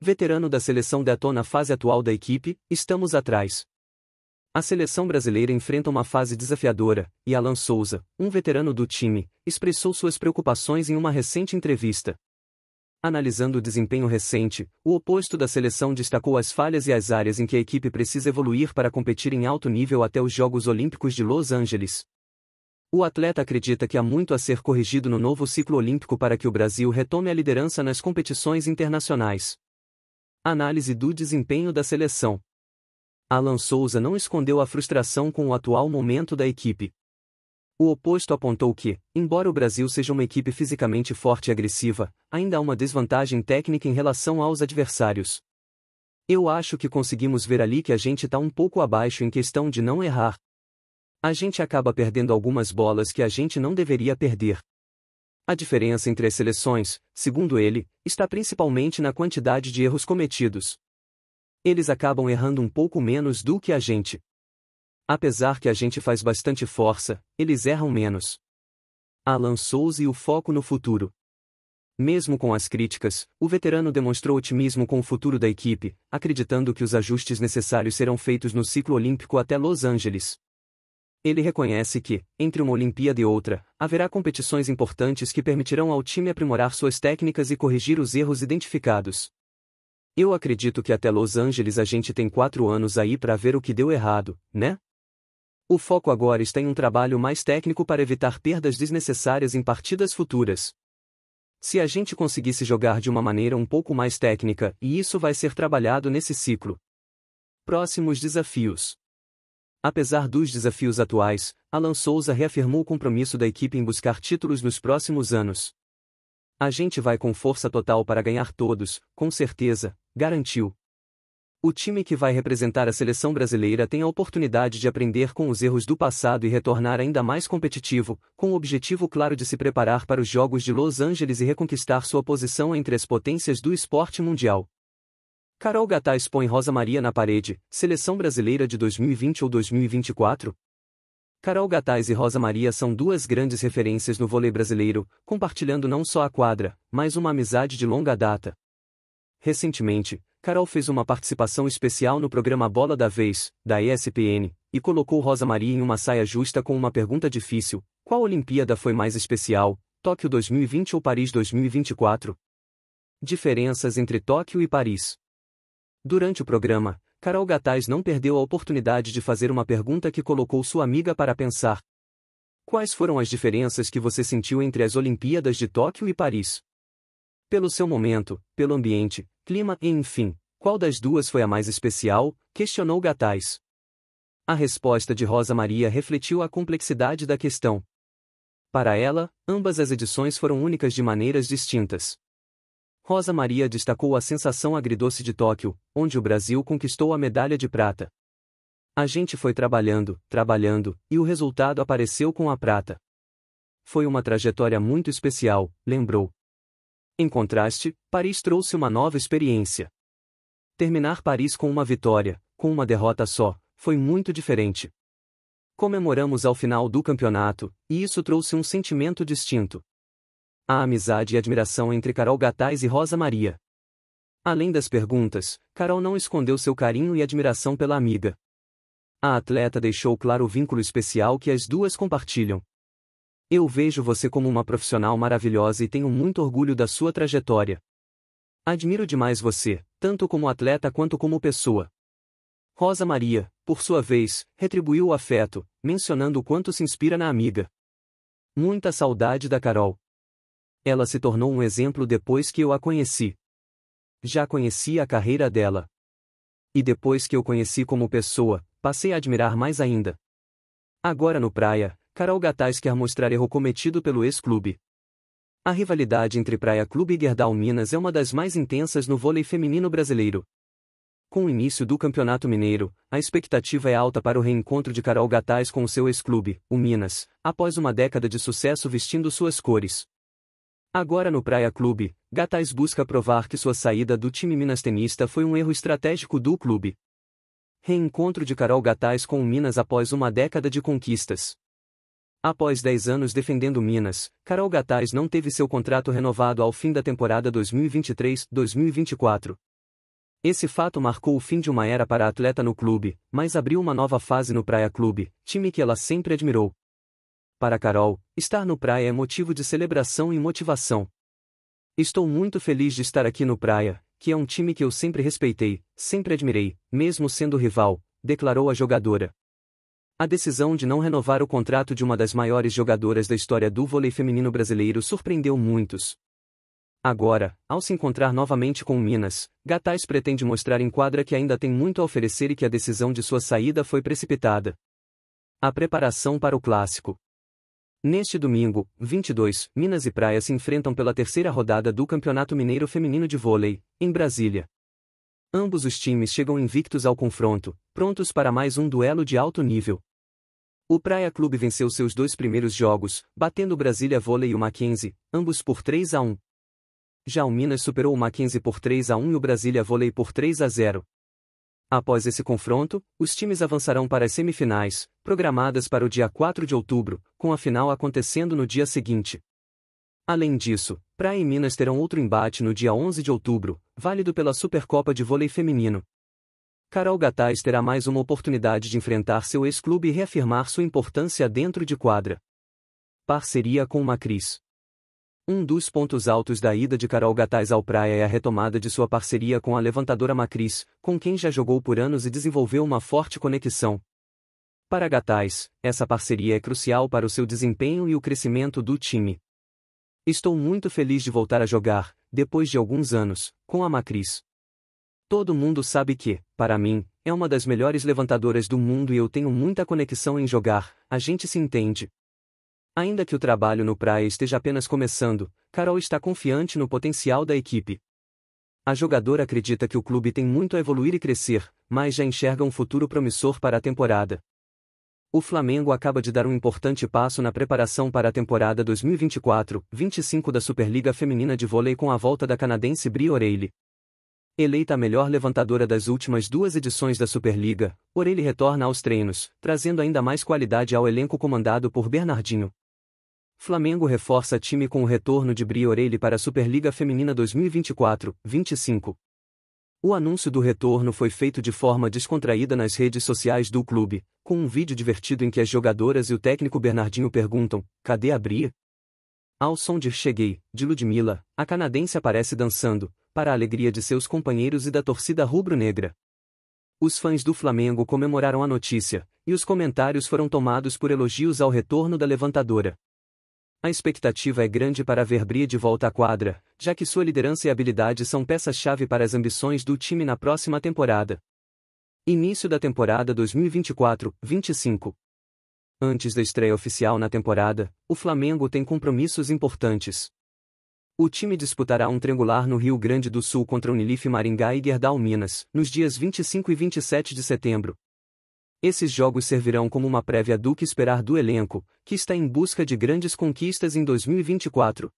veterano da seleção detona na fase atual da equipe, estamos atrás. A seleção brasileira enfrenta uma fase desafiadora, e Alan Souza, um veterano do time, expressou suas preocupações em uma recente entrevista. Analisando o desempenho recente, o oposto da seleção destacou as falhas e as áreas em que a equipe precisa evoluir para competir em alto nível até os Jogos Olímpicos de Los Angeles. O atleta acredita que há muito a ser corrigido no novo ciclo olímpico para que o Brasil retome a liderança nas competições internacionais. Análise do desempenho da seleção. Alan Souza não escondeu a frustração com o atual momento da equipe. O oposto apontou que, embora o Brasil seja uma equipe fisicamente forte e agressiva, ainda há uma desvantagem técnica em relação aos adversários. Eu acho que conseguimos ver ali que a gente está um pouco abaixo em questão de não errar. A gente acaba perdendo algumas bolas que a gente não deveria perder. A diferença entre as seleções, segundo ele, está principalmente na quantidade de erros cometidos. Eles acabam errando um pouco menos do que a gente. Apesar que a gente faz bastante força, eles erram menos. Alan Souza e o foco no futuro. Mesmo com as críticas, o veterano demonstrou otimismo com o futuro da equipe, acreditando que os ajustes necessários serão feitos no ciclo olímpico até Los Angeles. Ele reconhece que, entre uma Olimpíada e outra, haverá competições importantes que permitirão ao time aprimorar suas técnicas e corrigir os erros identificados. Eu acredito que até Los Angeles a gente tem quatro anos aí para ver o que deu errado, né? O foco agora está em um trabalho mais técnico para evitar perdas desnecessárias em partidas futuras. Se a gente conseguisse jogar de uma maneira um pouco mais técnica, e isso vai ser trabalhado nesse ciclo. Próximos desafios. Apesar dos desafios atuais, Alan Souza reafirmou o compromisso da equipe em buscar títulos nos próximos anos. A gente vai com força total para ganhar todos, com certeza, garantiu. O time que vai representar a seleção brasileira tem a oportunidade de aprender com os erros do passado e retornar ainda mais competitivo, com o objetivo claro de se preparar para os Jogos de Los Angeles e reconquistar sua posição entre as potências do esporte mundial. Carol Gatá expõe Rosa Maria na parede, seleção brasileira de 2020 ou 2024? Carol Gatais e Rosa Maria são duas grandes referências no vôlei brasileiro, compartilhando não só a quadra, mas uma amizade de longa data. Recentemente, Carol fez uma participação especial no programa Bola da Vez, da ESPN, e colocou Rosa Maria em uma saia justa com uma pergunta difícil: qual Olimpíada foi mais especial, Tóquio 2020 ou Paris 2024? Diferenças entre Tóquio e Paris. Durante o programa, Carol Gataz não perdeu a oportunidade de fazer uma pergunta que colocou sua amiga para pensar. Quais foram as diferenças que você sentiu entre as Olimpíadas de Tóquio e Paris? Pelo seu momento, pelo ambiente, clima e enfim, qual das duas foi a mais especial? questionou Gataz. A resposta de Rosa Maria refletiu a complexidade da questão. Para ela, ambas as edições foram únicas de maneiras distintas. Rosa Maria destacou a sensação agridoce de Tóquio, onde o Brasil conquistou a medalha de prata. A gente foi trabalhando, trabalhando, e o resultado apareceu com a prata. Foi uma trajetória muito especial, lembrou. Em contraste, Paris trouxe uma nova experiência. Terminar Paris com uma vitória, com uma derrota só, foi muito diferente. Comemoramos ao final do campeonato, e isso trouxe um sentimento distinto a amizade e admiração entre Carol Gataz e Rosa Maria. Além das perguntas, Carol não escondeu seu carinho e admiração pela amiga. A atleta deixou claro o vínculo especial que as duas compartilham. Eu vejo você como uma profissional maravilhosa e tenho muito orgulho da sua trajetória. Admiro demais você, tanto como atleta quanto como pessoa. Rosa Maria, por sua vez, retribuiu o afeto, mencionando o quanto se inspira na amiga. Muita saudade da Carol. Ela se tornou um exemplo depois que eu a conheci. Já conhecia a carreira dela. E depois que eu conheci como pessoa, passei a admirar mais ainda. Agora no Praia, Carol Gatais quer mostrar erro cometido pelo ex-clube. A rivalidade entre Praia Clube e Gerdau Minas é uma das mais intensas no vôlei feminino brasileiro. Com o início do Campeonato Mineiro, a expectativa é alta para o reencontro de Carol Gatais com seu ex-clube, o Minas, após uma década de sucesso vestindo suas cores. Agora no Praia Clube, Gatais busca provar que sua saída do time tenista foi um erro estratégico do clube. Reencontro de Carol Gatais com o Minas após uma década de conquistas. Após 10 anos defendendo Minas, Carol Gatais não teve seu contrato renovado ao fim da temporada 2023-2024. Esse fato marcou o fim de uma era para a atleta no clube, mas abriu uma nova fase no Praia Clube, time que ela sempre admirou. Para Carol, estar no praia é motivo de celebração e motivação. Estou muito feliz de estar aqui no praia, que é um time que eu sempre respeitei, sempre admirei, mesmo sendo rival, declarou a jogadora. A decisão de não renovar o contrato de uma das maiores jogadoras da história do vôlei feminino brasileiro surpreendeu muitos. Agora, ao se encontrar novamente com o Minas, Gatais pretende mostrar em quadra que ainda tem muito a oferecer e que a decisão de sua saída foi precipitada. A preparação para o clássico. Neste domingo, 22, Minas e Praia se enfrentam pela terceira rodada do Campeonato Mineiro Feminino de Vôlei, em Brasília. Ambos os times chegam invictos ao confronto, prontos para mais um duelo de alto nível. O Praia Clube venceu seus dois primeiros jogos, batendo o Brasília Vôlei e o Mackenzie, ambos por 3 a 1. Já o Minas superou o Mackenzie por 3 a 1 e o Brasília Vôlei por 3 a 0. Após esse confronto, os times avançarão para as semifinais, programadas para o dia 4 de outubro, com a final acontecendo no dia seguinte. Além disso, Praia e Minas terão outro embate no dia 11 de outubro, válido pela Supercopa de Vôlei Feminino. Carol Gatais terá mais uma oportunidade de enfrentar seu ex-clube e reafirmar sua importância dentro de quadra. Parceria com Macris. Um dos pontos altos da ida de Carol Gataz ao Praia é a retomada de sua parceria com a levantadora Macris, com quem já jogou por anos e desenvolveu uma forte conexão. Para Gataz, essa parceria é crucial para o seu desempenho e o crescimento do time. Estou muito feliz de voltar a jogar, depois de alguns anos, com a Macris. Todo mundo sabe que, para mim, é uma das melhores levantadoras do mundo e eu tenho muita conexão em jogar, a gente se entende, Ainda que o trabalho no Praia esteja apenas começando, Carol está confiante no potencial da equipe. A jogadora acredita que o clube tem muito a evoluir e crescer, mas já enxerga um futuro promissor para a temporada. O Flamengo acaba de dar um importante passo na preparação para a temporada 2024-25 da Superliga Feminina de Vôlei com a volta da canadense Bri O'Reilly. Eleita a melhor levantadora das últimas duas edições da Superliga, O'Reilly retorna aos treinos, trazendo ainda mais qualidade ao elenco comandado por Bernardinho. Flamengo reforça time com o retorno de Bri Orelli para a Superliga Feminina 2024-25. O anúncio do retorno foi feito de forma descontraída nas redes sociais do clube, com um vídeo divertido em que as jogadoras e o técnico Bernardinho perguntam: cadê a Bri? Ao som de Cheguei, de Ludmilla, a canadense aparece dançando, para a alegria de seus companheiros e da torcida rubro-negra. Os fãs do Flamengo comemoraram a notícia, e os comentários foram tomados por elogios ao retorno da levantadora. A expectativa é grande para ver Brie de volta à quadra, já que sua liderança e habilidade são peça-chave para as ambições do time na próxima temporada. Início da temporada 2024-25. Antes da estreia oficial na temporada, o Flamengo tem compromissos importantes. O time disputará um triangular no Rio Grande do Sul contra Unilif Maringá e Gerdau Minas, nos dias 25 e 27 de setembro, esses jogos servirão como uma prévia do que esperar do elenco, que está em busca de grandes conquistas em 2024.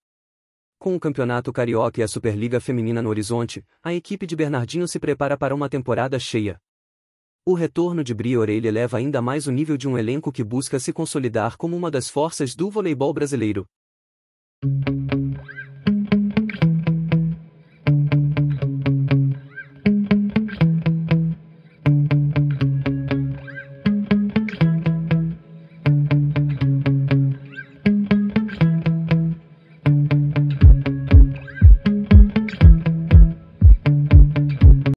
Com o Campeonato Carioca e a Superliga Feminina no horizonte, a equipe de Bernardinho se prepara para uma temporada cheia. O retorno de Bri Orelha eleva ainda mais o nível de um elenco que busca se consolidar como uma das forças do voleibol brasileiro.